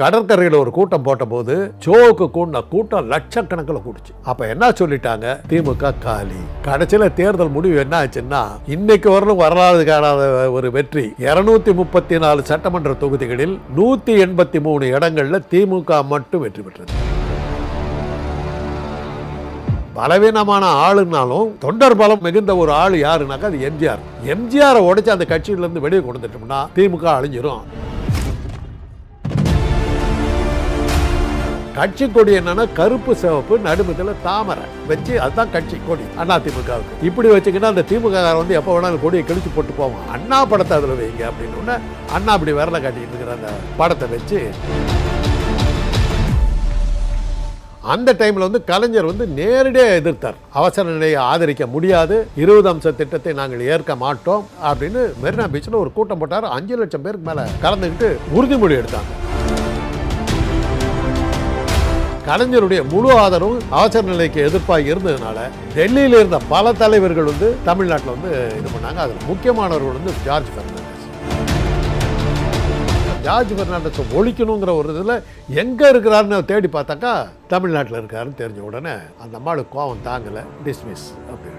கடற்கரையில் ஒரு கூட்டம் போட்ட போது சோவுக்கு கூட கூட்டம் லட்சக்கணக்கில் கூடுச்சு அப்போ என்ன சொல்லிட்டாங்க திமுக காலி கடைசியில் தேர்தல் முடிவு என்ன ஆச்சுன்னா இன்னைக்கு வரலும் வரலாறு காணாத ஒரு வெற்றி இருநூத்தி முப்பத்தி நாலு சட்டமன்ற தொகுதிகளில் நூத்தி எண்பத்தி மூணு இடங்கள்ல திமுக மட்டும் வெற்றி பெற்றது பலவீனமான ஆளுனாலும் தொண்டர் பலம் மிகுந்த ஒரு ஆள் யாருனாக்கா அது எம்ஜிஆர் எம்ஜிஆரை உடைச்சு அந்த கட்சியிலேருந்து வெளியே கொண்டு வந்துட்டோம்னா திமுக அழிஞ்சிரும் கட்சி கொடி என்னன்னா கருப்பு சிவப்பு நடுமத்தில் தாமரை வச்சு அதுதான் கட்சி கொடி அண்ணா திமுகவுக்கு இப்படி வச்சுக்கிட்டா அந்த திமுக வந்து எப்போ வேணாலும் கொடியை கிழிச்சு போட்டு போவோம் அண்ணா படத்தை அதில் வைங்க அப்படின்னு அண்ணா அப்படி வரல காட்டிக்கிட்டு இருக்கிற அந்த படத்தை வச்சு அந்த டைமில் வந்து கலைஞர் வந்து நேரடியாக எதிர்த்தார் அவசர நிலையை ஆதரிக்க முடியாது இருபது அம்ச திட்டத்தை நாங்கள் ஏற்க மாட்டோம் அப்படின்னு மெரினா பீச்சில் ஒரு கூட்டம் போட்டார் அஞ்சு லட்சம் பேருக்கு மேலே கலந்துக்கிட்டு உறுதிமொழி எடுத்தாங்க கலைஞருடைய முழு ஆதரவும் அவசர நிலைக்கு எதிர்ப்பாக இருந்ததுனால டெல்லியில் இருந்த பல தலைவர்கள் வந்து தமிழ்நாட்டில் வந்து இது பண்ணாங்க அதில் முக்கியமானவர்கள் வந்து ஜார்ஜ் பெர்னாண்டஸ் ஜார்ஜ் பெர்னாண்டஸை ஒழிக்கணுங்கிற ஒரு இதில் எங்கே இருக்கிறாருன்னு தேடி பார்த்தாக்கா தமிழ்நாட்டில் இருக்காருன்னு தெரிஞ்ச உடனே அந்த அம்மாளுக்கு கோவம் தாங்கலை டிஸ்மிஸ் அப்படின்னு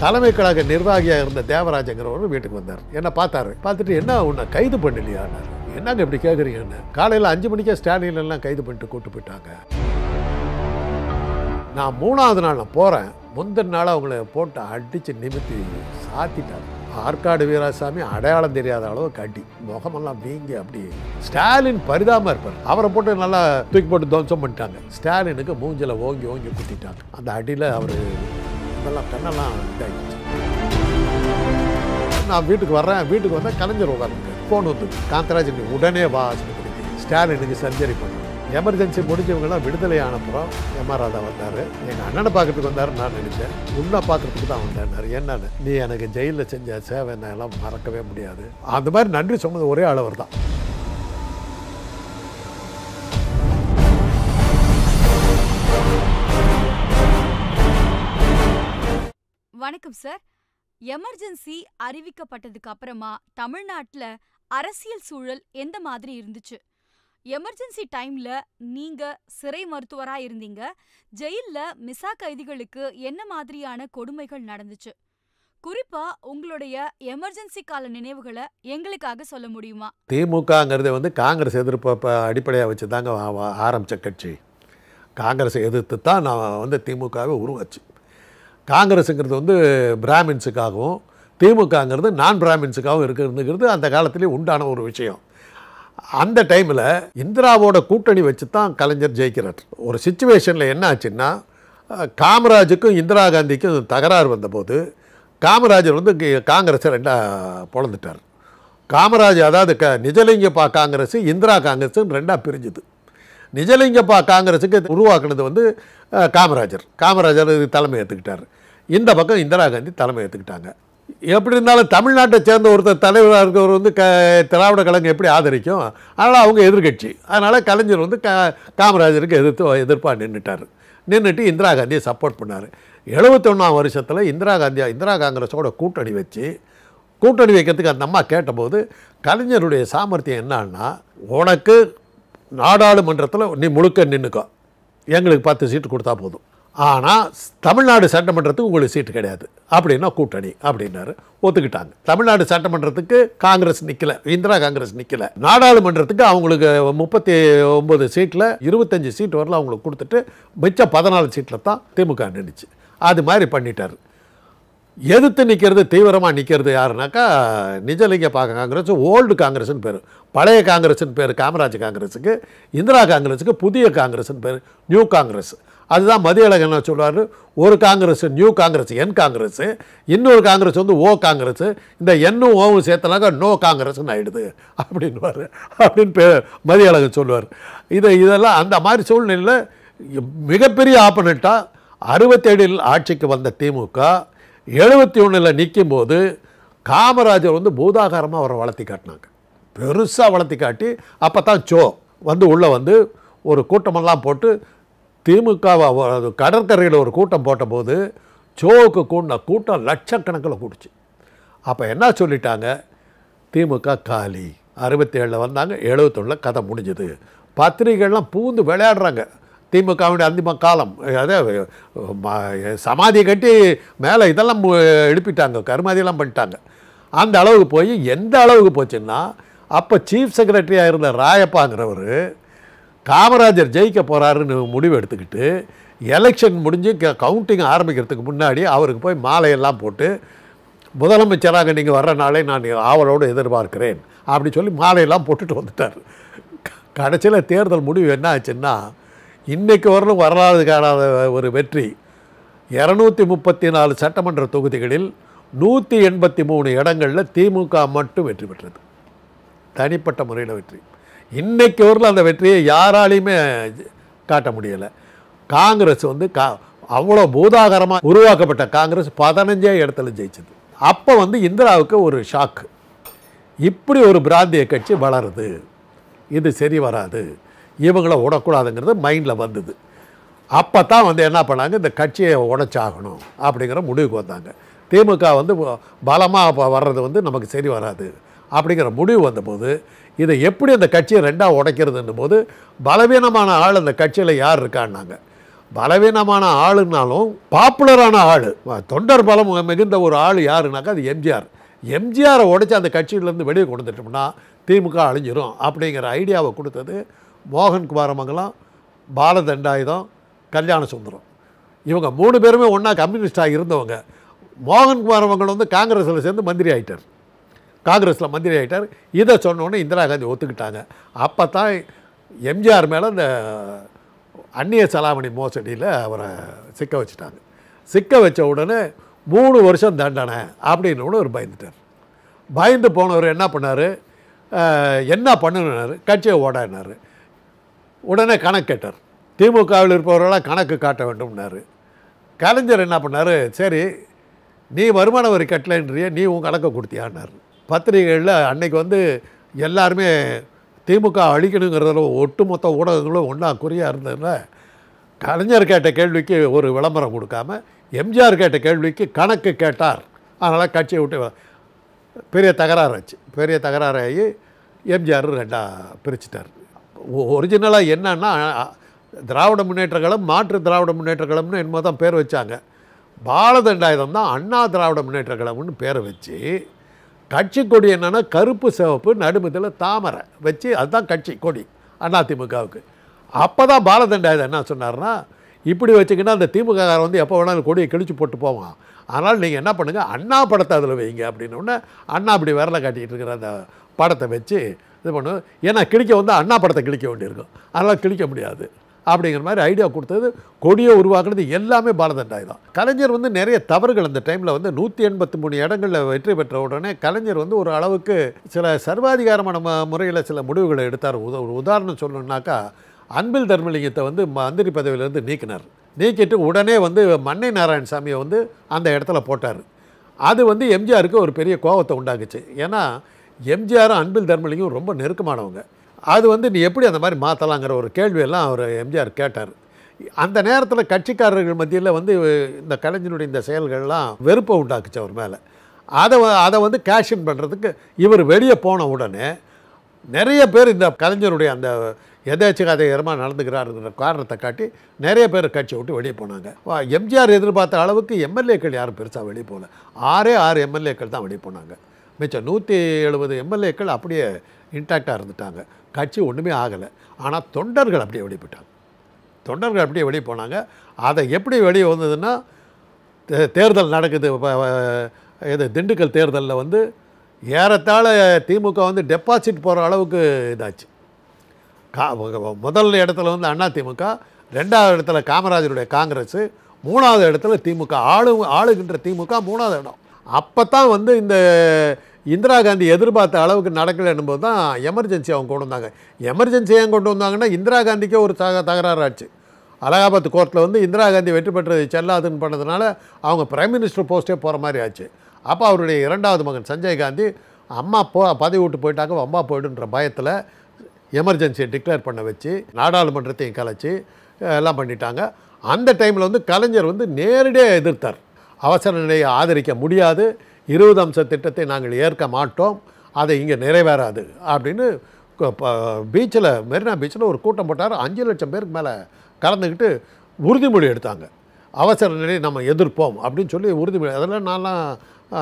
தலைமை கழக நிர்வாகியாக இருந்த தேவராஜங்கிறவர் வீட்டுக்கு வந்தார் என்ன பார்த்தாரு பார்த்துட்டு என்ன உன்னை கைது பண்ணலையா என்னங்க இப்படி கேட்குறீங்கன்னு காலையில் அஞ்சு மணிக்கே ஸ்டாலின்லாம் கைது பண்ணிட்டு கூட்டு போயிட்டாங்க நான் மூணாவது நாள் நான் போகிறேன் முந்தின நாள் அவங்கள போட்டு அடித்து நிமித்தி சாத்திட்டாங்க ஆற்காடு வீராசாமி அடையாளம் தெரியாத அளவு கட்டி முகமெல்லாம் வீங்கி அப்படி ஸ்டாலின் பரிதாபமாக இருப்பார் அவரை போட்டு நல்லா தூக்கி போட்டு துவம்சம் பண்ணிட்டாங்க ஸ்டாலினுக்கு மூஞ்சில் ஓங்கி ஓங்கி குத்திட்டாங்க அந்த அடியில் அவர் இதெல்லாம் கண்ணெல்லாம் இதாகிடுச்சு நான் வீட்டுக்கு வர்றேன் வீட்டுக்கு வந்தால் கலைஞர் உட்காந்துங்க போன் வந்து காந்தராஜ் உடனே வா ஸ்டாலின் சர்ஜரி பண்ணு எமர்ஜென்சி முடிஞ்சவங்கலாம் விடுதலை ஆனப்புறம் எம்ஆர் ராதா வந்தார் எங்கள் அண்ணனை பார்க்கறதுக்கு வந்தார் நான் நினைச்சேன் உன்னை பார்க்கறதுக்கு தான் வந்தார் என்னன்னு நீ எனக்கு ஜெயிலில் செஞ்ச சேவை எல்லாம் மறக்கவே முடியாது அந்த மாதிரி நன்றி சொன்னது ஒரே அளவர் தான் வணக்கம் சார் எமர்ஜென்சி அறிவிக்கப்பட்டதுக்கு அப்புறமா தமிழ்நாட்டில் அரசியல் சூழல் எந்த மாதிரி இருந்துச்சு எமர்ஜென்சி டைம்ல நீங்க சிறை மருத்துவராக இருந்தீங்க ஜெயிலில் மிசா கைதிகளுக்கு என்ன மாதிரியான கொடுமைகள் நடந்துச்சு குறிப்பா உங்களுடைய எமர்ஜென்சி கால நினைவுகளை எங்களுக்காக சொல்ல முடியுமா திமுகங்கிறத வந்து காங்கிரஸ் எதிர்ப்பு அடிப்படையாக வச்சு தாங்க ஆரம்பித்த கட்சி காங்கிரஸை எதிர்த்து தான் நான் வந்து திமுகவை உருவாச்சு காங்கிரஸுங்கிறது வந்து பிராமின்ஸுக்காகவும் திமுகங்கிறது நான் பிராமின்ஸுக்காகவும் இருக்கிறதுங்கிறது அந்த காலத்திலே உண்டான ஒரு விஷயம் அந்த டைமில் இந்திராவோட கூட்டணி வச்சு தான் கலைஞர் ஜெயிக்கிறார் ஒரு சுச்சுவேஷனில் என்ன ஆச்சுன்னா காமராஜுக்கும் இந்திரா காந்திக்கும் தகராறு வந்தபோது காமராஜர் வந்து காங்கிரஸை ரெண்டாக பிறந்துட்டார் காமராஜ் அதாவது க நிஜலிங்கப்பா காங்கிரஸ் இந்திரா காங்கிரஸும் ரெண்டாக பிரிஞ்சுது நிஜலிங்கப்பா காங்கிரஸுக்கு உருவாக்குனது வந்து காமராஜர் காமராஜர் தலைமை ஏற்றுக்கிட்டார் இந்த பக்கம் இந்திரா காந்தி தலைமை ஏற்றுக்கிட்டாங்க எப்படி இருந்தாலும் தமிழ்நாட்டை சேர்ந்த ஒருத்தர் தலைவராக இருக்கிறவர் வந்து க திராவிட கழகம் எப்படி ஆதரிக்கும் அதனால் அவங்க எதிர்கட்சி அதனால் கலைஞர் வந்து கா காமராஜருக்கு எதிர்த்து எதிர்ப்பாக நின்றுட்டார் நின்றுட்டு இந்திரா காந்தியை சப்போர்ட் பண்ணார் எழுபத்தொன்னாம் வருஷத்தில் இந்திரா காந்தியா இந்திரா காங்கிரஸோட கூட்டணி வச்சு கூட்டணி வைக்கிறதுக்கு அந்த அம்மா கேட்டபோது கலைஞருடைய சாமர்த்தியம் என்னன்னா உனக்கு நாடாளுமன்றத்தில் நீ முழுக்க நின்றுக்கோ எங்களுக்கு பத்து சீட்டு கொடுத்தா போதும் ஆனால் தமிழ்நாடு சட்டமன்றத்துக்கு உங்களுக்கு சீட்டு கிடையாது அப்படின்னா கூட்டணி அப்படின்னாரு ஒத்துக்கிட்டாங்க தமிழ்நாடு சட்டமன்றத்துக்கு காங்கிரஸ் நிற்கல இந்திரா காங்கிரஸ் நிற்கல நாடாளுமன்றத்துக்கு அவங்களுக்கு முப்பத்தி ஒம்பது சீட்டில் இருபத்தஞ்சி சீட் வரல அவங்களுக்கு கொடுத்துட்டு மிச்சம் பதினாலு சீட்டில் தான் திமுக நின்றுச்சு அது மாதிரி பண்ணிட்டார் எதிர்த்து நிற்கிறது தீவிரமாக நிற்கிறது யாருனாக்கா நிஜலிங்க பார்க்க காங்கிரஸ் ஓல்டு காங்கிரஸ்னு பேர் பழைய காங்கிரஸ்னு பேர் காமராஜ் காங்கிரஸுக்கு இந்திரா காங்கிரஸுக்கு புதிய காங்கிரஸ்னு பேர் நியூ காங்கிரஸ் அதுதான் மதியழகன் சொல்கிறாரு ஒரு காங்கிரஸ் நியூ காங்கிரஸ் என் காங்கிரஸ் இன்னொரு காங்கிரஸ் வந்து ஓ காங்கிரஸ் இந்த என்னும் ஓவும் சேர்த்தனாக்கா நோ காங்கிரஸ்னு ஆகிடுது அப்படின்வார் அப்படின்னு பே மதியழகன் சொல்லுவார் இதை இதெல்லாம் அந்த மாதிரி சூழ்நிலையில் மிகப்பெரிய ஆப்பனட்டாக அறுபத்தேழில் ஆட்சிக்கு வந்த திமுக எழுபத்தி ஒன்றில் நிற்கும் போது காமராஜர் வந்து பூதாகாரமாக அவரை வளர்த்தி காட்டினாங்க பெருசாக வளர்த்தி காட்டி அப்போ தான் சோ வந்து உள்ளே வந்து ஒரு கூட்டமெல்லாம் போட்டு திமுக கடற்கரையில் ஒரு கூட்டம் போட்டபோது சோவுக்கு கூண்ட கூட்டம் லட்சக்கணக்கில் கூடுச்சு அப்போ என்ன சொல்லிட்டாங்க திமுக காலி அறுபத்தேழில் வந்தாங்க எழுபத்தொன்னில் கதை முடிஞ்சுது பத்திரிகைகள்லாம் பூந்து விளையாடுறாங்க திமுகவுடைய அந்திம காலம் அதே சமாதியை கட்டி மேலே இதெல்லாம் எழுப்பிட்டாங்க கருமாதியெல்லாம் பண்ணிட்டாங்க அந்த அளவுக்கு போய் எந்த அளவுக்கு போச்சுன்னா அப்போ சீஃப் செக்ரட்டரியாக இருந்த ராயப்பாங்கிறவர் காமராஜர் ஜெயிக்க போகிறாருன்னு முடிவு எடுத்துக்கிட்டு எலெக்ஷன் முடிஞ்சு கவுண்டிங் ஆரம்பிக்கிறதுக்கு முன்னாடி அவருக்கு போய் மாலையெல்லாம் போட்டு முதலமைச்சராக நீங்கள் வர்ற நாளே நான் ஆவலோடு எதிர்பார்க்கிறேன் அப்படி சொல்லி மாலையெல்லாம் போட்டுட்டு வந்துட்டார் கடைசியில் தேர்தல் முடிவு என்ன ஆச்சுன்னா இன்றைக்கு வரலும் வரலாறு காணாத ஒரு வெற்றி இரநூத்தி முப்பத்தி நாலு சட்டமன்ற தொகுதிகளில் நூற்றி எண்பத்தி மூணு இடங்களில் திமுக மட்டும் வெற்றி பெற்றது தனிப்பட்ட முறையில் வெற்றி இன்றைக்கு ஊரில் அந்த வெற்றியை யாராலையுமே காட்ட முடியலை காங்கிரஸ் வந்து கா அவ்வளோ பூதாகரமாக உருவாக்கப்பட்ட காங்கிரஸ் பதினஞ்சே இடத்துல ஜெயிச்சது அப்போ வந்து இந்திராவுக்கு ஒரு ஷாக்கு இப்படி ஒரு பிராந்திய கட்சி வளருது இது சரி வராது இவங்களை உடக்கூடாதுங்கிறது மைண்டில் வந்தது அப்போ தான் வந்து என்ன பண்ணாங்க இந்த கட்சியை உடைச்சாகணும் அப்படிங்கிற முடிவுக்கு வந்தாங்க திமுக வந்து பலமாக வர்றது வந்து நமக்கு சரி வராது அப்படிங்கிற முடிவு வந்தபோது இதை எப்படி அந்த கட்சியை ரெண்டாக உடைக்கிறதுன்னு போது பலவீனமான ஆள் அந்த கட்சியில் யார் இருக்கான்னாங்க பலவீனமான ஆளுனாலும் பாப்புலரான ஆள் தொண்டர் பலம் மிகுந்த ஒரு ஆள் யாருனாக்கா அது எம்ஜிஆர் எம்ஜிஆரை உடைச்சி அந்த கட்சியிலேருந்து வெளியே கொடுத்துட்டோம்னா திமுக அழிஞ்சிரும் அப்படிங்கிற ஐடியாவை கொடுத்தது மோகன் குமாரமங்கலம் பாலதண்டாயுதம் கல்யாண சுந்தரம் இவங்க மூணு பேருமே ஒன்றா கம்யூனிஸ்டாக இருந்தவங்க மோகன் குமாரமங்கலம் வந்து காங்கிரஸில் சேர்ந்து மந்திரி ஆகிட்டார் காங்கிரஸில் மந்திரி ஆகிட்டார் இதை சொன்னோன்னே இந்திரா காந்தி ஒத்துக்கிட்டாங்க அப்போ தான் எம்ஜிஆர் மேலே இந்த அந்நிய செலாவணி மோசடியில் அவரை சிக்க வச்சுட்டாங்க சிக்க வச்ச உடனே மூணு வருஷம் தண்டனை அப்படின்னு ஒரு அவர் பயந்துட்டார் பயந்து போனவர் என்ன பண்ணார் என்ன பண்ணணுன்னாரு கட்சியை ஓடாடினார் உடனே கணக்கு கேட்டார் திமுகவில் இருப்பவர்களாக கணக்கு காட்ட வேண்டும்னாரு கலைஞர் என்ன பண்ணார் சரி நீ வருமான வரி கட்டலைன்றிய நீ உன் கணக்கை கொடுத்தியான்னாரு பத்திரிகைகளில் அன்னைக்கு வந்து எல்லாருமே திமுக அழிக்கணுங்கிறதுல ஒட்டுமொத்த ஊடகங்களும் ஒன்றா குறியாக இருந்ததுல கலைஞர் கேட்ட கேள்விக்கு ஒரு விளம்பரம் கொடுக்காம எம்ஜிஆர் கேட்ட கேள்விக்கு கணக்கு கேட்டார் அதனால் கட்சியை விட்டு பெரிய தகராறு ஆச்சு பெரிய தகராறாகி எம்ஜிஆர் ரெண்டாக பிரிச்சிட்டார் ஒரிஜினலாக என்னன்னா திராவிட முன்னேற்ற கழகம் மாற்று திராவிட முன்னேற்ற கழகம்னு என்னமோ தான் பேர் வச்சாங்க பாலதண்டாயுதம் தான் அண்ணா திராவிட முன்னேற்ற கழகம்னு பேரை வச்சு கட்சி கொடி என்னென்னா கருப்பு சிவப்பு நடுமுதல தாமரை வச்சு அதுதான் கட்சி கொடி அதிமுகவுக்கு அப்போ தான் பாலதண்டாயுதம் என்ன சொன்னார்னா இப்படி வச்சிங்கன்னா அந்த திமுககாரன் வந்து எப்போ வேணாலும் கொடியை கிழிச்சு போட்டு போவான் அதனால் நீங்கள் என்ன பண்ணுங்கள் அண்ணா படத்தை அதில் வைங்க அப்படின்னோடனே அண்ணா அப்படி விரலை காட்டிக்கிட்டு இருக்கிற அந்த படத்தை வச்சு இது பண்ணுவோம் ஏன்னா கிழிக்க வந்து அண்ணா படத்தை கிழிக்க வேண்டியிருக்கும் அதனால் கிழிக்க முடியாது அப்படிங்கிற மாதிரி ஐடியா கொடுத்தது கொடியை உருவாக்குறது எல்லாமே பாலதண்டாய் தான் கலைஞர் வந்து நிறைய தவறுகள் அந்த டைமில் வந்து நூற்றி எண்பத்தி மூணு இடங்களில் வெற்றி பெற்ற உடனே கலைஞர் வந்து ஒரு அளவுக்கு சில சர்வாதிகாரமான முறையில் சில முடிவுகளை எடுத்தார் உத உதாரணம் சொல்லணுன்னாக்கா அன்பில் தர்மலிங்கத்தை வந்து மந்திரி பதவியிலேருந்து நீக்கினார் நீக்கிட்டு உடனே வந்து மன்னை நாராயணசாமியை வந்து அந்த இடத்துல போட்டார் அது வந்து எம்ஜிஆருக்கு ஒரு பெரிய கோபத்தை உண்டாக்குச்சு ஏன்னா எம்ஜிஆரும் அன்பில் தர்மலிங்கம் ரொம்ப நெருக்கமானவங்க அது வந்து நீ எப்படி அந்த மாதிரி மாற்றலாங்கிற ஒரு கேள்வியெல்லாம் அவர் எம்ஜிஆர் கேட்டார் அந்த நேரத்தில் கட்சிக்காரர்கள் மத்தியில் வந்து இந்த கலைஞனுடைய இந்த செயல்கள்லாம் வெறுப்பை உண்டாக்குச்சு அவர் மேலே அதை அதை வந்து கேஷின் பண்ணுறதுக்கு இவர் வெளியே போன உடனே நிறைய பேர் இந்த கலைஞருடைய அந்த எதேச்சகாதகரமாக நடந்துக்கிறாருங்கிற காரணத்தை காட்டி நிறைய பேர் கட்சியை விட்டு வெளியே போனாங்க எம்ஜிஆர் எதிர்பார்த்த அளவுக்கு எம்எல்ஏக்கள் யாரும் பெருசாக வெளியே போகல ஆறே ஆறு எம்எல்ஏக்கள் தான் வெளியே போனாங்க மிச்சம் நூற்றி எழுபது எம்எல்ஏக்கள் அப்படியே இன்டாக்டாக இருந்துட்டாங்க கட்சி ஒன்றுமே ஆகலை ஆனால் தொண்டர்கள் அப்படியே வெளியிட்டாங்க தொண்டர்கள் அப்படியே வெளியே போனாங்க அதை எப்படி வெளியே வந்ததுன்னா தேர்தல் நடக்குது இது திண்டுக்கல் தேர்தலில் வந்து ஏறத்தாழ திமுக வந்து டெபாசிட் போகிற அளவுக்கு இதாச்சு கா முதல் இடத்துல வந்து அண்ணா திமுக ரெண்டாவது இடத்துல காமராஜருடைய காங்கிரஸ் மூணாவது இடத்துல திமுக ஆளு ஆளுகின்ற திமுக மூணாவது இடம் அப்போ தான் வந்து இந்த இந்திரா காந்தி எதிர்பார்த்த அளவுக்கு நடக்கலைன்னு போது தான் எமர்ஜென்சி அவங்க கொண்டு வந்தாங்க எமர்ஜென்சி ஏன் கொண்டு வந்தாங்கன்னா இந்திரா காந்திக்கே ஒரு தக தகராறாச்சு அலகாபாத் கோர்ட்டில் வந்து இந்திரா காந்தி வெற்றி பெற்றது செல்லாதுன்னு பண்ணதுனால அவங்க பிரைம் மினிஸ்டர் போஸ்ட்டே போகிற மாதிரி ஆச்சு அப்போ அவருடைய இரண்டாவது மகன் சஞ்சய் காந்தி அம்மா போ பதவி விட்டு போயிட்டாங்க அம்மா போய்டுன்ற பயத்தில் எமர்ஜென்சியை டிக்ளேர் பண்ண வச்சு நாடாளுமன்றத்தையும் கலைச்சி எல்லாம் பண்ணிட்டாங்க அந்த டைமில் வந்து கலைஞர் வந்து நேரடியாக எதிர்த்தார் அவசர நிலையை ஆதரிக்க முடியாது இருபது அம்ச திட்டத்தை நாங்கள் ஏற்க மாட்டோம் அதை இங்கே நிறைவேறாது அப்படின்னு பீச்சில் மெரினா பீச்சில் ஒரு கூட்டம் போட்டார் அஞ்சு லட்சம் பேருக்கு மேலே கலந்துக்கிட்டு உறுதிமொழி எடுத்தாங்க அவசர நிலையை நம்ம எதிர்ப்போம் அப்படின்னு சொல்லி உறுதிமொழி அதெல்லாம் நான்லாம்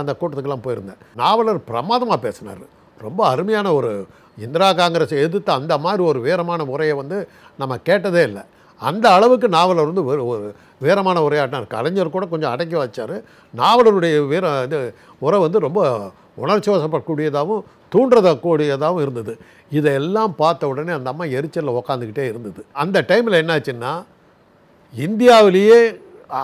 அந்த கூட்டத்துக்கெல்லாம் போயிருந்தேன் நாவலர் பிரமாதமாக பேசினார் ரொம்ப அருமையான ஒரு இந்திரா காங்கிரஸை எதிர்த்து அந்த மாதிரி ஒரு வீரமான உரையை வந்து நம்ம கேட்டதே இல்லை அந்த அளவுக்கு நாவலர் வந்து ஒரு வீரமான உரையாட்டினார் கலைஞர் கூட கொஞ்சம் அடக்கி வச்சார் நாவலருடைய வீர இது உரை வந்து ரொம்ப உணர்ச்சி வசப்படக்கூடியதாகவும் தூண்டுறதக்கூடியதாகவும் இருந்தது இதையெல்லாம் பார்த்த உடனே அந்த அம்மா எரிச்சலில் உக்காந்துக்கிட்டே இருந்தது அந்த டைமில் என்னாச்சுன்னா இந்தியாவிலேயே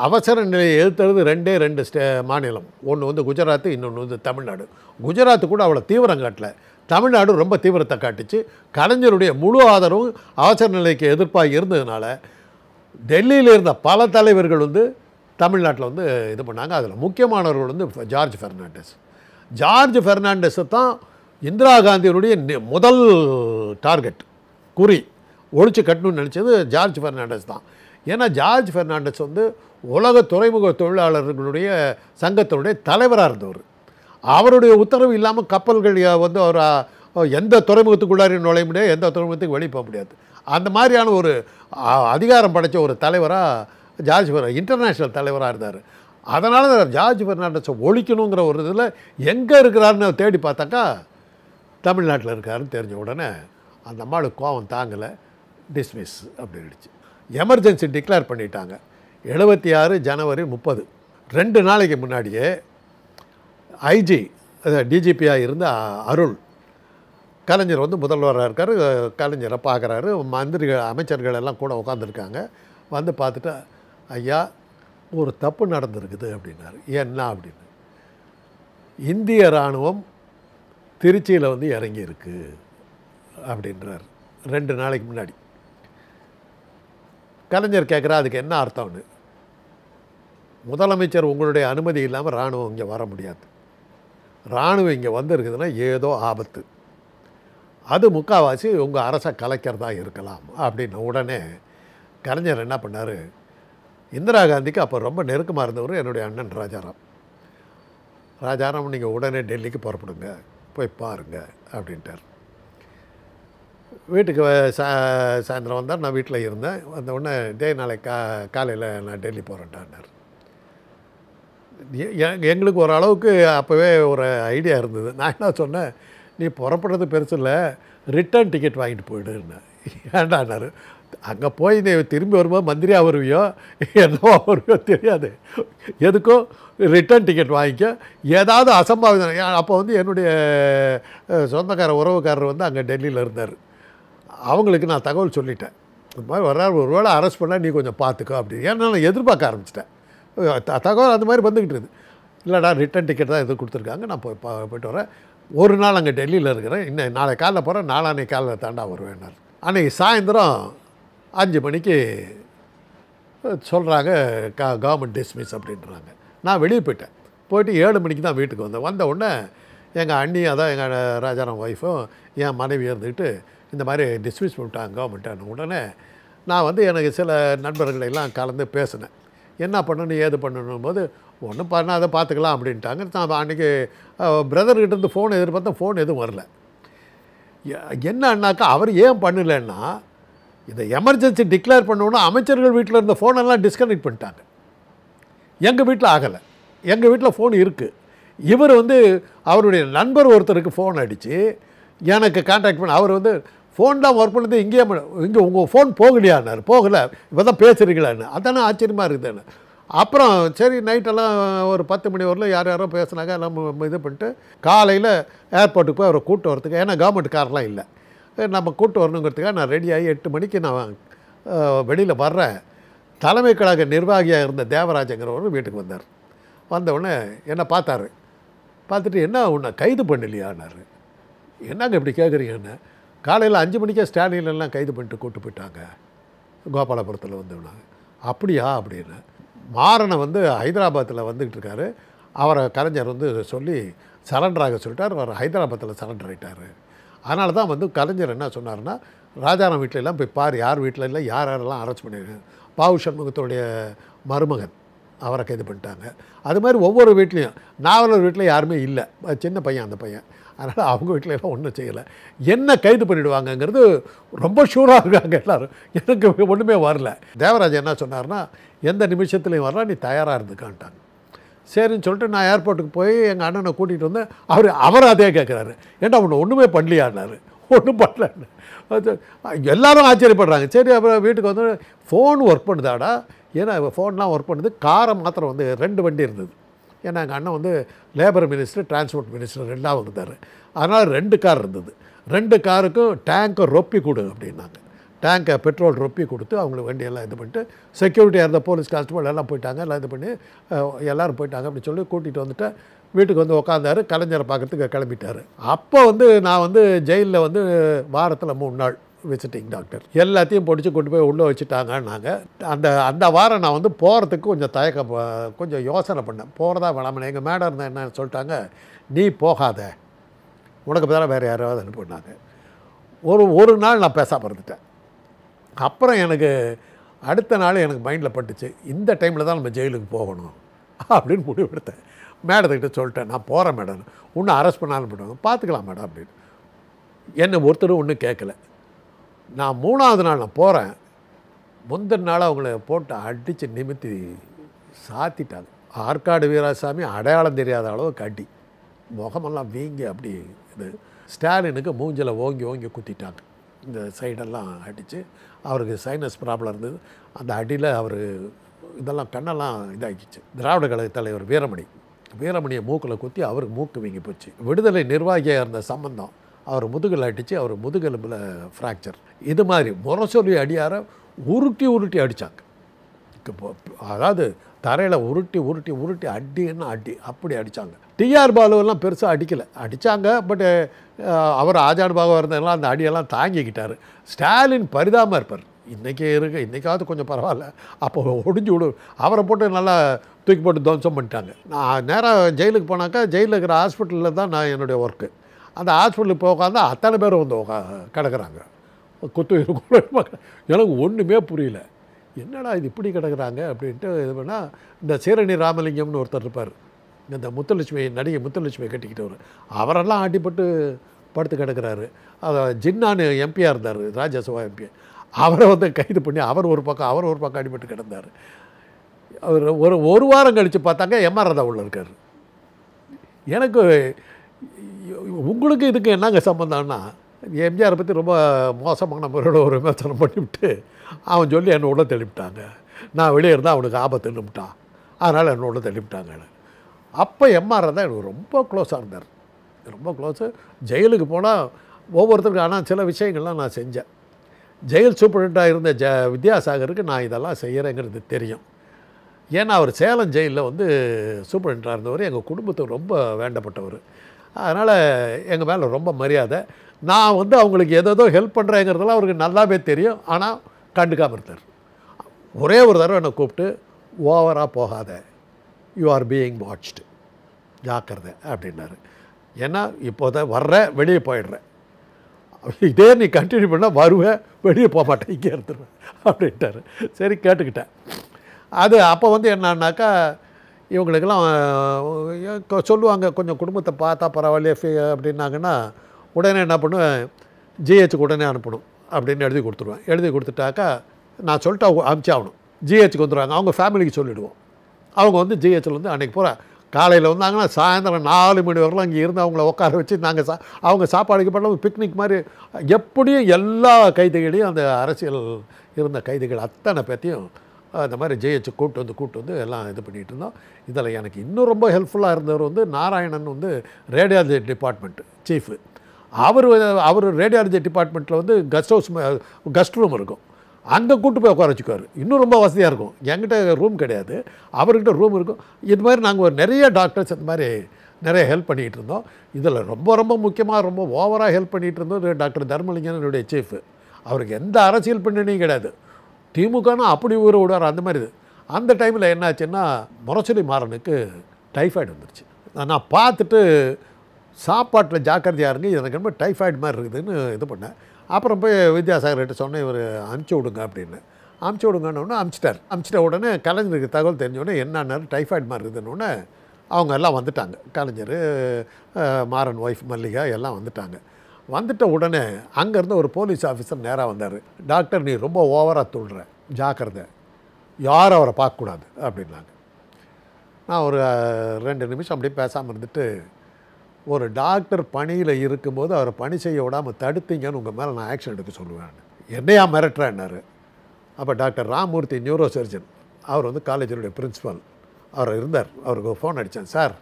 அவசர நிலையை எழுத்துறது ரெண்டே ரெண்டு ஸ்டே மாநிலம் ஒன்று வந்து குஜராத் இன்னொன்று வந்து தமிழ்நாடு குஜராத்து கூட அவ்வளோ தீவிரம் காட்டலை தமிழ்நாடு ரொம்ப தீவிரத்தை காட்டுச்சு கலைஞருடைய முழு ஆதரவும் அவசர நிலைக்கு எதிர்ப்பாக இருந்ததுனால டெல்லியில் இருந்த பல தலைவர்கள் வந்து தமிழ்நாட்டில் வந்து இது பண்ணாங்க அதில் முக்கியமானவர்கள் வந்து ஜார்ஜ் ஃபெர்னாண்டஸ் ஜார்ஜ் ஃபெர்னாண்டஸை தான் இந்திரா காந்தியினுடைய முதல் டார்கெட் குறி ஒழிச்சு கட்டணும்னு நினச்சது ஜார்ஜ் ஃபெர்னாண்டஸ் தான் ஏன்னா ஜார்ஜ் ஃபெர்னாண்டஸ் வந்து உலக துறைமுக தொழிலாளர்களுடைய சங்கத்தினுடைய தலைவராக இருந்தவர் அவருடைய உத்தரவு இல்லாமல் கப்பல்கள் வந்து அவர் எந்த துறைமுகத்துக்குள்ளாரி நுழைய முடியாது எந்த துறைமுகத்துக்கு வெளியே போக முடியாது அந்த மாதிரியான ஒரு அதிகாரம் படைத்த ஒரு தலைவராக ஜார்ஜ் பெர்னாண்ட் இன்டர்நேஷ்னல் தலைவராக இருந்தார் அதனால் ஜார்ஜ் பெர்னாண்டஸை ஒழிக்கணுங்கிற ஒரு இதில் எங்கே இருக்கிறாருன்னு தேடி பார்த்தாக்கா தமிழ்நாட்டில் இருக்காருன்னு தெரிஞ்ச உடனே அந்த அம்மாளுக்கு கோவம் தாங்கலை டிஸ்மிஸ் அப்படின்னுச்சு எமர்ஜென்சி டிக்ளேர் பண்ணிட்டாங்க எழுபத்தி ஆறு ஜனவரி முப்பது ரெண்டு நாளைக்கு முன்னாடியே ஐஜி டிஜிபியாக இருந்த அருள் கலைஞர் வந்து முதல்வராக இருக்கார் கலைஞரை பார்க்குறாரு மந்திரிகள் அமைச்சர்கள் எல்லாம் கூட உட்காந்துருக்காங்க வந்து பார்த்துட்டு ஐயா ஒரு தப்பு நடந்திருக்குது அப்படின்னாரு என்ன அப்படின்னு இந்திய இராணுவம் திருச்சியில் வந்து இறங்கியிருக்கு அப்படின்றார் ரெண்டு நாளைக்கு முன்னாடி கலைஞர் கேட்குறா அதுக்கு என்ன அர்த்தம்னு முதலமைச்சர் உங்களுடைய அனுமதி இல்லாமல் இராணுவம் இங்கே வர முடியாது இராணுவம் இங்கே வந்திருக்குதுன்னா ஏதோ ஆபத்து அது முக்கால்வாசி உங்கள் அரசை கலைக்கிறதா இருக்கலாம் அப்படின்னு உடனே கலைஞர் என்ன பண்ணார் இந்திரா காந்திக்கு அப்போ ரொம்ப நெருக்கமாக இருந்தவர் என்னுடைய அண்ணன் ராஜாராம் ராஜாராம் நீங்கள் உடனே டெல்லிக்கு புறப்படுங்க போய் பாருங்கள் அப்படின்ட்டார் வீட்டுக்கு சா சாயந்தரம் வந்தால் நான் வீட்டில் இருந்தேன் வந்த உடனே டே நாளைக்கு கா காலையில் நான் டெல்லி போகிறேன்டான்னார் எங்களுக்கு ஓரளவுக்கு அப்போவே ஒரு ஐடியா இருந்தது நான் என்ன சொன்னேன் நீ புறப்படுறது பெருசு இல்லை ரிட்டர்ன் டிக்கெட் வாங்கிட்டு போயிடுன்னு ஏண்டானார் அங்கே போய் நீ திரும்பி வரும்போது மந்திரியாக வருவியோ என்னவோ வருவியோ தெரியாது எதுக்கும் ரிட்டர்ன் டிக்கெட் வாங்கிக்க ஏதாவது அசம்பாவிதம் அப்போ வந்து என்னுடைய சொந்தக்கார உறவுக்காரர் வந்து அங்கே டெல்லியில் இருந்தார் அவங்களுக்கு நான் தகவல் சொல்லிட்டேன் இந்த மாதிரி வர்றாரு ஒரு வேளை அரெஸ்ட் பண்ணால் நீ கொஞ்சம் பார்த்துக்கோ அப்படின்னு ஏன்னா நான் எதிர்பார்க்க ஆரம்பிச்சிட்டேன் தகவல் அந்த மாதிரி வந்துக்கிட்டு இருக்குது இல்லைடா ரிட்டன் டிக்கெட் தான் எதுவும் கொடுத்துருக்காங்க நான் போய் போய்ட்டு வரேன் ஒரு நாள் அங்கே டெல்லியில் இருக்கிறேன் இன்னும் நாளை காலைல போகிறேன் நாளானே காலைல தாண்டா வருவேன் அன்றைக்கி சாயந்தரம் அஞ்சு மணிக்கு சொல்கிறாங்க கா கவர்மெண்ட் டிஸ்மிஸ் அப்படின்றாங்க நான் வெளியே போயிட்டேன் போயிட்டு ஏழு மணிக்கு தான் வீட்டுக்கு வந்தேன் வந்த உடனே எங்கள் அண்ணி அதான் எங்கள் ராஜாராம் ஒய்ஃபும் என் மனைவி இருந்துக்கிட்டு இந்த மாதிரி டிஸ்மிஸ் பண்ணிட்டாங்க கவர்மெண்ட்டான உடனே நான் வந்து எனக்கு சில நண்பர்களையெல்லாம் கலந்து பேசினேன் என்ன பண்ணணும் ஏது பண்ணணும் போது ஒன்றும் பண்ணால் அதை பார்த்துக்கலாம் அப்படின்ட்டாங்க நான் அன்றைக்கி பிரதர்கிட்ட இருந்து ஃபோன் எதிர்பார்த்தேன் ஃபோன் எதுவும் வரல என்னன்னாக்கா அவர் ஏன் பண்ணலைன்னா இந்த எமர்ஜென்சி டிக்ளேர் பண்ணோன்னா அமைச்சர்கள் வீட்டில் இருந்த ஃபோனெல்லாம் டிஸ்கனெக்ட் பண்ணிட்டாங்க எங்கள் வீட்டில் ஆகலை எங்கள் வீட்டில் ஃபோன் இருக்குது இவர் வந்து அவருடைய நண்பர் ஒருத்தருக்கு ஃபோன் அடித்து எனக்கு காண்டாக்ட் பண்ண அவர் வந்து ஃபோன் தான் ஒர்க் பண்ணது இங்கேயே இங்கே உங்கள் ஃபோன் போகலையாண்ணார் போகலை இப்போ தான் பேசுகிறீங்களான்னு அதானே ஆச்சரியமாக இருக்குதுன்னு அப்புறம் சரி நைட்டெல்லாம் ஒரு பத்து மணி வரல யார் யாரோ பேசுனாங்க எல்லாம் இது பண்ணிட்டு காலையில் ஏர்போர்ட்டுக்கு போய் அவரை கூப்பிட்டு வரதுக்கு ஏன்னா கவர்மெண்ட் கார்லாம் இல்லை நம்ம கூட்டு வரணுங்கிறதுக்காக நான் ரெடியாகி எட்டு மணிக்கு நான் வெளியில் வர்றேன் தலைமை கழக நிர்வாகியாக இருந்த தேவராஜங்கிறவரும் வீட்டுக்கு வந்தார் வந்தவுடனே என்னை பார்த்தாரு பார்த்துட்டு என்ன உன்னை கைது பண்ணலையானார் என்னங்க இப்படி கேட்குறீங்கன்னு காலையில் அஞ்சு மணிக்கே ஸ்டாலின்லாம் கைது பண்ணிட்டு கூப்பிட்டு போயிட்டாங்க கோபாலபுரத்தில் வந்தவனாங்க அப்படியா அப்படின்னு மாறனை வந்து ஹைதராபாத்தில் வந்துக்கிட்டு இருக்காரு அவரை கலைஞர் வந்து சொல்லி சரண்டராக சொல்லிட்டார் அவர் ஹைதராபாத்தில் சரண்டர் ஆகிட்டார் அதனால தான் வந்து கலைஞர் என்ன சொன்னார்னா ராஜாராம் வீட்டிலலாம் போய் பார் யார் வீட்டில் இல்லை யார் யாரெல்லாம் அரெஸ்ட் பண்ணியிருக்காங்க பாவு சண்முகத்துடைய மருமகன் அவரை கைது பண்ணிட்டாங்க அது மாதிரி ஒவ்வொரு வீட்லேயும் நாவலர் வீட்டில் யாருமே இல்லை சின்ன பையன் அந்த பையன் அதனால் அவங்க வீட்டில் எல்லாம் ஒன்றும் செய்யலை என்ன கைது பண்ணிவிடுவாங்கங்கிறது ரொம்ப ஷூராக இருக்காங்க எல்லோரும் எனக்கு ஒன்றுமே வரல தேவராஜ் என்ன சொன்னார்னா எந்த நிமிஷத்துலையும் வரலாம் நீ தயாராக இருந்துக்கான்ட்டாங்க சரின்னு சொல்லிட்டு நான் ஏர்போர்ட்டுக்கு போய் எங்கள் அண்ணனை கூட்டிகிட்டு வந்தேன் அவர் அவர் அதே கேட்குறாரு ஏன்டா ஒன்று ஒன்றுமே பண்ணலையான்னாரு ஒன்றும் பண்ணலன்னு எல்லாரும் ஆச்சரியப்படுறாங்க சரி அப்புறம் வீட்டுக்கு வந்து ஃபோன் ஒர்க் பண்ணுதாடா ஏன்னா ஃபோன்லாம் ஒர்க் பண்ணுது காரை மாத்திரம் வந்து ரெண்டு வண்டி இருந்தது ஏன்னா எங்கள் அண்ணன் வந்து லேபர் மினிஸ்டர் டிரான்ஸ்போர்ட் மினிஸ்டர் ரெண்டாவது இருந்தார் அதனால் ரெண்டு கார் இருந்தது ரெண்டு காருக்கும் டேங்கை ரொப்பி கொடு அப்படின்னாங்க டேங்கை பெட்ரோல் ரொப்பி கொடுத்து அவங்களுக்கு வண்டியெல்லாம் இது பண்ணிட்டு செக்யூரிட்டியாக இருந்த போலீஸ் கான்ஸ்டபிள் எல்லாம் போயிட்டாங்க எல்லாம் இது பண்ணி எல்லோரும் போயிட்டாங்க அப்படின்னு சொல்லி கூட்டிகிட்டு வந்துட்டு வீட்டுக்கு வந்து உக்காந்தார் கலைஞரை பார்க்குறதுக்கு கிளம்பிட்டார் அப்போ வந்து நான் வந்து ஜெயிலில் வந்து வாரத்தில் மூணு நாள் விசிட்டிங் டாக்டர் எல்லாத்தையும் பிடிச்சி கொண்டு போய் உள்ளே வச்சுட்டாங்கன்னாங்க அந்த அந்த வாரம் நான் வந்து போகிறதுக்கு கொஞ்சம் தயக்க கொஞ்சம் யோசனை பண்ணேன் போகிறதா வேணாமல் எங்கள் மேடம் இருந்தால் என்ன சொல்லிட்டாங்க நீ போகாத உனக்கு பதிலாக வேறு யாராவது அனுப்பினாங்க ஒரு ஒரு நாள் நான் பேச இருந்துட்டேன் அப்புறம் எனக்கு அடுத்த நாள் எனக்கு மைண்டில் பட்டுச்சு இந்த டைமில் தான் நம்ம ஜெயிலுக்கு போகணும் அப்படின்னு முடிவெடுத்தேன் மேடத்துக்கிட்ட சொல்லிட்டேன் நான் போகிறேன் மேடம் இன்னும் அரெஸ்ட் பண்ணாலும் பண்ணுவாங்க பார்த்துக்கலாம் மேடம் அப்படின்னு என்னை ஒருத்தரும் ஒன்றும் கேட்கல நான் மூணாவது நாள் நான் போகிறேன் முந்தின நாள் அவங்கள போட்டு அடித்து நிமித்தி சாத்திட்டாங்க ஆற்காடு வீராசாமி அடையாளம் தெரியாத அளவு கட்டி முகமெல்லாம் வீங்கி அப்படி இது ஸ்டாலினுக்கு மூஞ்சில் ஓங்கி ஓங்கி குத்திட்டாங்க இந்த சைடெல்லாம் அடித்து அவருக்கு சைனஸ் ப்ராப்ளம் இருந்தது அந்த அடியில் அவர் இதெல்லாம் கண்ணெல்லாம் இதாகிச்சு திராவிட கழக தலைவர் வீரமணி வீரமணியை மூக்கில் குத்தி அவருக்கு மூக்கு வீங்கி போச்சு விடுதலை நிர்வாகியாக இருந்த சம்பந்தம் அவர் முதுகில் அடித்து அவர் முதுகெலும்பில் ஃப்ராக்சர் இது மாதிரி முரசொலி அடியார உருட்டி உருட்டி அடித்தாங்க அதாவது தரையில் உருட்டி உருட்டி உருட்டி அடின்னு அடி அப்படி அடித்தாங்க டிஆர் பாலுவெல்லாம் பெருசாக அடிக்கலை அடித்தாங்க பட்டு அவர் ஆஜான் பாகவாக இருந்ததெல்லாம் அந்த அடியெல்லாம் தாங்கிக்கிட்டார் ஸ்டாலின் பரிதாமல் இருப்பார் இன்றைக்கே இருக்க இன்றைக்காவது கொஞ்சம் பரவாயில்ல அப்போ ஒடிஞ்சு விடு அவரை போட்டு நல்லா தூக்கி போட்டு துவம்சம் பண்ணிட்டாங்க நான் நேராக ஜெயிலுக்கு போனாக்கா ஜெயிலில் இருக்கிற ஹாஸ்பிட்டலில் தான் நான் என்னுடைய ஒர்க்கு அந்த ஹாஸ்பிட்டலுக்கு போய் உட்காந்து அத்தனை பேர் வந்து உக்கா கிடக்குறாங்க குத்து எனக்கு ஒன்றுமே புரியல என்னடா இது இப்படி கிடக்குறாங்க அப்படின்ட்டு இது பண்ணால் இந்த சீரணி ராமலிங்கம்னு ஒருத்தர் இருப்பார் இந்த முத்துலட்சுமி நடிகை முத்துலட்சுமி கட்டிக்கிட்டவர் அவரெல்லாம் ஆட்டிப்பட்டு படுத்து கிடக்கிறாரு அதை ஜின்னான்னு எம்பியாக இருந்தார் ராஜ்யசபா எம்பி அவரை வந்து கைது பண்ணி அவர் ஒரு பக்கம் அவர் ஒரு பக்கம் அடிபட்டு கிடந்தார் அவர் ஒரு ஒரு வாரம் கழித்து பார்த்தாங்க எம்ஆர் ராதா உள்ள இருக்கார் எனக்கு உங்களுக்கு இதுக்கு என்னங்க சம்மந்தம்னா எம்ஜிஆரை பற்றி ரொம்ப மோசமான முறையோட ஒரு விமர்சனம் பண்ணிவிட்டு அவன் சொல்லி என்னை உள்ள தெளிவிட்டாங்க நான் வெளியே இருந்தால் அவனுக்கு ஆபத்துன்னுட்டான் அதனால் என்னை உள்ள தெளிவிட்டாங்க அப்போ எம்ஆர் தான் எனக்கு ரொம்ப க்ளோஸாக இருந்தார் ரொம்ப க்ளோஸு ஜெயிலுக்கு போனால் ஒவ்வொருத்தருக்கும் ஆனால் சில விஷயங்கள்லாம் நான் செஞ்சேன் ஜெயில் சூப்பரண்டாக இருந்த ஜ வித்யாசாகருக்கு நான் இதெல்லாம் செய்கிறேங்கிறது தெரியும் ஏன்னா அவர் சேலம் ஜெயிலில் வந்து சூப்பரண்டாக இருந்தவர் எங்கள் குடும்பத்துக்கு ரொம்ப வேண்டப்பட்டவர் அதனால் எங்கள் மேலே ரொம்ப மரியாதை நான் வந்து அவங்களுக்கு எதோ ஹெல்ப் பண்ணுறேங்கிறதெல்லாம் அவருக்கு நல்லாவே தெரியும் ஆனால் கண்டுக்காமல் இருந்தார் ஒரே ஒரு தடவை என்னை கூப்பிட்டு ஓவராக போகாதே யூ ஆர் பீயிங் வாட்ச்டு ஜாக்கிரதை அப்படின்னாரு ஏன்னா இப்போ தான் வர்ற வெளியே போயிடுறேன் இதே நீ கண்டினியூ பண்ணால் வருவேன் வெளியே போக மாட்டேன் இங்கே இருந்துடுவேன் அப்படின்ட்டாரு சரி கேட்டுக்கிட்டேன் அது அப்போ வந்து என்னான்னாக்கா இவங்களுக்கெல்லாம் சொல்லுவாங்க கொஞ்சம் குடும்பத்தை பார்த்தா பரவாயில்லையே ஃபீ அப்படின்னாங்கன்னா உடனே என்ன பண்ணுவேன் ஜிஹெச்சுக்கு உடனே அனுப்பணும் அப்படின்னு எழுதி கொடுத்துருவேன் எழுதி கொடுத்துட்டாக்கா நான் சொல்லிட்டு அவங்க அனுப்பிச்சாகணும் ஜிஹெச்சுக்கு வந்துடுவாங்க அவங்க ஃபேமிலிக்கு சொல்லிவிடுவோம் அவங்க வந்து ஜிஹெச்சில் வந்து அன்றைக்கி பூரா காலையில் வந்தாங்கன்னா சாயந்தரம் நாலு மணி வரலாம் இங்கே இருந்து அவங்கள உட்கார வச்சு நாங்கள் சா அவங்க சாப்பாடுக்கு பண்ண பிக்னிக் மாதிரி எப்படியும் எல்லா கைதிகளையும் அந்த அரசியல் இருந்த கைதிகள் அத்தனை பேர்த்தையும் அந்த மாதிரி ஜெயிச்சு கூப்பிட்டு வந்து கூப்பிட்டு வந்து எல்லாம் இது பண்ணிகிட்டு இருந்தோம் இதில் எனக்கு இன்னும் ரொம்ப ஹெல்ப்ஃபுல்லாக இருந்தவர் வந்து நாராயணன் வந்து ரேடியாலஜி டிபார்ட்மெண்ட் சீஃபு அவர் அவர் ரேடியாலஜி டிபார்ட்மெண்ட்டில் வந்து கெஸ்ட் ஹவுஸ் கெஸ்ட் ரூம் இருக்கும் அங்கே கூட்டு போய் உட்கார வச்சுக்குவார் இன்னும் ரொம்ப வசதியாக இருக்கும் என்கிட்ட ரூம் கிடையாது அவர்கிட்ட ரூம் இருக்கும் இது மாதிரி நாங்கள் ஒரு நிறைய டாக்டர்ஸ் இந்த மாதிரி நிறைய ஹெல்ப் பண்ணிகிட்டு இருந்தோம் இதில் ரொம்ப ரொம்ப முக்கியமாக ரொம்ப ஓவராக ஹெல்ப் பண்ணிகிட்டு இருந்தோம் டாக்டர் தர்மலிங்கன் என்னுடைய சீஃப் அவருக்கு எந்த அரசியல் பின்னணியும் கிடையாது திமுகனா அப்படி ஊற விடுவார் அந்த மாதிரி இது அந்த டைமில் என்னாச்சுன்னா முரசொலி மாறனுக்கு டைஃபாய்டு வந்துருச்சு நான் பார்த்துட்டு சாப்பாட்டில் ஜாக்கிரதையாக இருங்க எனக்கு ரொம்ப டைஃபாய்டு மாதிரி இருக்குதுன்னு இது பண்ணேன் அப்புறம் போய் வித்யாசாகர்கிட்ட சொன்னேன் இவர் அனுப்பிச்சி விடுங்க அப்படின்னு அமுச்சு விடுங்கன்னு அமுச்சிட்டார் அமுச்சிட்ட உடனே கலைஞருக்கு தகவல் தெரிஞ்சோடனே என்னன்னாரு டைஃபாய்டு மாதிரி இருக்குதுன்னு அவங்க எல்லாம் வந்துட்டாங்க கலைஞர் மாறன் ஒய்ஃப் மல்லிகா எல்லாம் வந்துட்டாங்க வந்துட்ட உடனே அங்கேருந்து ஒரு போலீஸ் ஆஃபீஸர் நேராக வந்தார் டாக்டர் நீ ரொம்ப ஓவராக துள்ளுற ஜாக்கிரதை யாரும் அவரை பார்க்கக்கூடாது அப்படின்னாங்க நான் ஒரு ரெண்டு நிமிஷம் அப்படியே பேசாமல் இருந்துட்டு ஒரு டாக்டர் பணியில் இருக்கும்போது அவரை பணி செய்ய விடாமல் தடுத்தீங்கன்னு உங்கள் மேலே நான் ஆக்ஷன் எடுக்க சொல்லுவேன் என்னையா மிரட்டுறேன்னாரு அப்போ டாக்டர் ராமூர்த்தி நியூரோ சர்ஜன் அவர் வந்து காலேஜினுடைய பிரின்ஸிபல் அவர் இருந்தார் அவருக்கு ஃபோன் அடித்தேன் சார்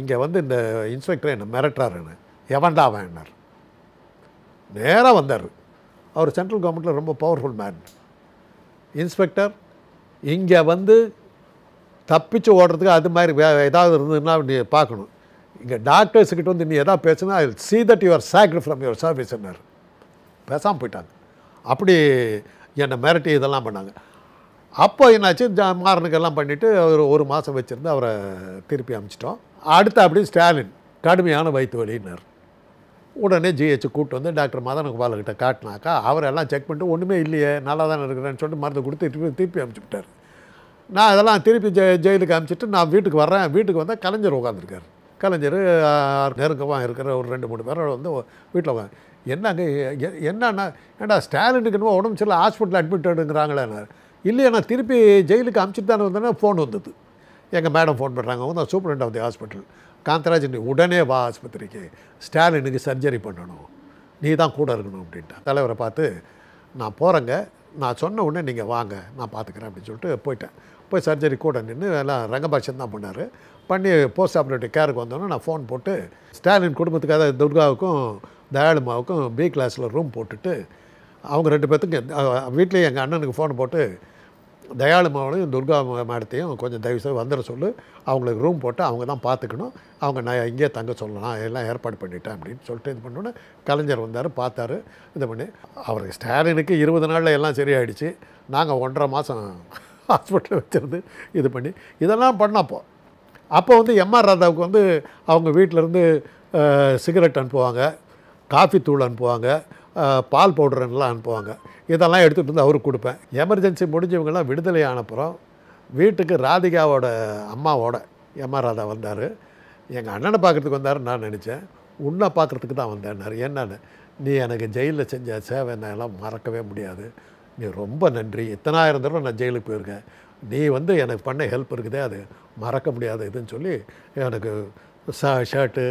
இங்கே வந்து இந்த இன்ஸ்பெக்டர் என்னை மிரட்டுறாருன்னு எவன்டா வேணார் நேராக வந்தார் அவர் சென்ட்ரல் கவர்மெண்ட்டில் ரொம்ப பவர்ஃபுல் மேன் இன்ஸ்பெக்டர் இங்கே வந்து தப்பிச்சு ஓடுறதுக்கு அது மாதிரி ஏதாவது இருந்ததுன்னா நீ பார்க்கணும் இங்கே டாக்டர்ஸுக்கிட்ட வந்து நீ எதாவது பேசுனா I see that your sacked from your சர்வீஸ்னர் பேசாமல் போயிட்டாங்க அப்படி என்னை மிரட்டி இதெல்லாம் பண்ணாங்க அப்போ என்னாச்சு ஜா மாறனுக்கெல்லாம் பண்ணிவிட்டு அவர் ஒரு மாதம் வச்சுருந்து அவரை திருப்பி அமைச்சிட்டோம் அடுத்து அப்படி ஸ்டாலின் கடுமையான வயிற்று வலினார் உடனே ஜிஹெச் கூப்பிட்டு வந்து டாக்டர் மதன கோபால்கிட்ட காட்டினாக்கா அவரெல்லாம் செக் பண்ணிட்டு ஒன்றுமே இல்லையே நல்லா தானே இருக்கிறேன்னு சொல்லிட்டு மருந்து கொடுத்து திருப்பி திருப்பி அனுப்பிச்சு நான் அதெல்லாம் திருப்பி ஜெ ஜெயிலுக்கு அனுப்பிச்சிட்டு நான் வீட்டுக்கு வர்றேன் வீட்டுக்கு வந்தால் கலைஞர் உட்காந்துருக்கார் கலைஞர் நெருக்கமாக இருக்கிற ஒரு ரெண்டு மூணு பேர் வந்து வீட்டில் வாங்க என்னங்க என்னன்னா ஏண்டா ஸ்டாலினுக்கு இன்னும் உடம்பு சரியில்லை ஹாஸ்பிட்டல் அட்மிட்டடுங்கிறாங்களே இல்லையா நான் திருப்பி ஜெயிலுக்கு அமுச்சிட்டு தானே வந்தேன்னா ஃபோன் வந்தது எங்கள் மேடம் ஃபோன் பண்ணுறாங்க வந்து superintendent of the hospital Kantharajan உடனே வா ஆஸ்பத்திரிக்கு ஸ்டாலினுக்கு சர்ஜரி பண்ணணும் நீ தான் கூட இருக்கணும் அப்படின்ட்டு தலைவரை பார்த்து நான் போகிறேங்க நான் சொன்ன உடனே நீங்கள் வாங்க நான் பார்த்துக்கிறேன் அப்படின்னு சொல்லிட்டு போயிட்டேன் போய் சர்ஜரி கூட நின்று எல்லாம் ரங்கபாஷன் தான் பண்ணார் பண்ணி போஸ்ட் ஆப்ரேட்டிவ் கேருக்கு வந்தோன்னே நான் ஃபோன் போட்டு ஸ்டாலின் குடும்பத்துக்காக துர்காவுக்கும் தயாளுமாவுக்கும் பி கிளாஸில் ரூம் போட்டுட்டு அவங்க ரெண்டு பேர்த்துக்கு வீட்டிலேயே எங்கள் அண்ணனுக்கு ஃபோன் போட்டு தயாளுமாவளையும் துர்கா மேடத்தையும் கொஞ்சம் தயவு செய்து வந்துட சொல்லு அவங்களுக்கு ரூம் போட்டு அவங்க தான் பார்த்துக்கணும் அவங்க நான் இங்கேயே தங்க சொல்லலாம் எல்லாம் ஏற்பாடு பண்ணிட்டேன் அப்படின்னு சொல்லிட்டு இது பண்ணோன்னே கலைஞர் வந்தார் பார்த்தார் இது பண்ணி அவருக்கு ஸ்டாலினுக்கு இருபது நாளில் எல்லாம் சரியாயிடுச்சு நாங்கள் ஒன்றரை மாதம் ஹாஸ்பிட்டலில் வச்சுருந்து இது பண்ணி இதெல்லாம் பண்ணப்போ அப்போ வந்து எம்ஆர் ராதாவுக்கு வந்து அவங்க வீட்டிலேருந்து சிகரெட் அனுப்புவாங்க காஃபி தூள் அனுப்புவாங்க பால் பவுடர்லாம் அனுப்புவாங்க இதெல்லாம் எடுத்துகிட்டு வந்து அவருக்கு கொடுப்பேன் எமர்ஜென்சி முடிஞ்சவங்கெல்லாம் விடுதலை ஆனப்புறம் வீட்டுக்கு ராதிகாவோட அம்மாவோட எம்ஆர் ராதா வந்தார் எங்கள் அண்ணனை பார்க்குறதுக்கு வந்தாருன்னு நான் நினச்சேன் உன்னை பார்க்குறதுக்கு தான் வந்தேன்னாரு என்னன்னு நீ எனக்கு ஜெயிலில் செஞ்ச சேவை நான் எல்லாம் மறக்கவே முடியாது நீ ரொம்ப நன்றி எத்தனாயிரம் தடவை நான் ஜெயிலுக்கு போயிருக்கேன் நீ வந்து எனக்கு பண்ண ஹெல்ப் இருக்குதே அது மறக்க முடியாத இதுன்னு சொல்லி எனக்கு சா ஷர்ட்டு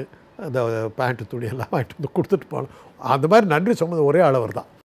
அந்த பேண்ட்டு துணியெல்லாம் வாங்கிட்டு வந்து கொடுத்துட்டு போனோம் அந்த மாதிரி நன்றி சொன்னது ஒரே அளவர் தான்